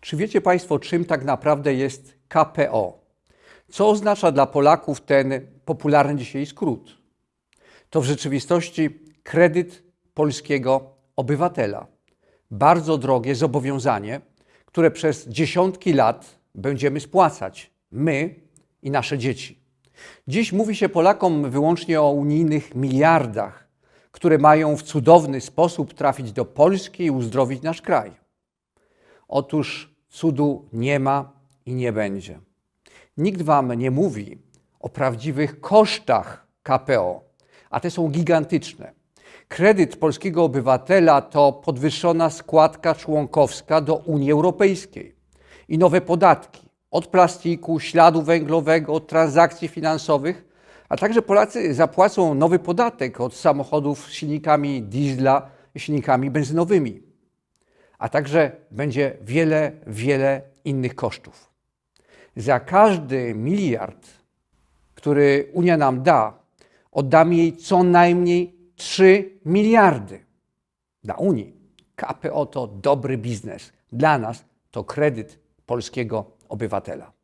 Czy wiecie Państwo, czym tak naprawdę jest KPO? Co oznacza dla Polaków ten popularny dzisiaj skrót? To w rzeczywistości kredyt polskiego obywatela. Bardzo drogie zobowiązanie, które przez dziesiątki lat będziemy spłacać my i nasze dzieci. Dziś mówi się Polakom wyłącznie o unijnych miliardach, które mają w cudowny sposób trafić do Polski i uzdrowić nasz kraj. Otóż cudu nie ma i nie będzie. Nikt wam nie mówi o prawdziwych kosztach KPO, a te są gigantyczne. Kredyt polskiego obywatela to podwyższona składka członkowska do Unii Europejskiej i nowe podatki od plastiku, śladu węglowego, od transakcji finansowych, a także Polacy zapłacą nowy podatek od samochodów z silnikami diesla i silnikami benzynowymi a także będzie wiele, wiele innych kosztów. Za każdy miliard, który Unia nam da, oddamy jej co najmniej 3 miliardy. Dla Unii KPO to dobry biznes. Dla nas to kredyt polskiego obywatela.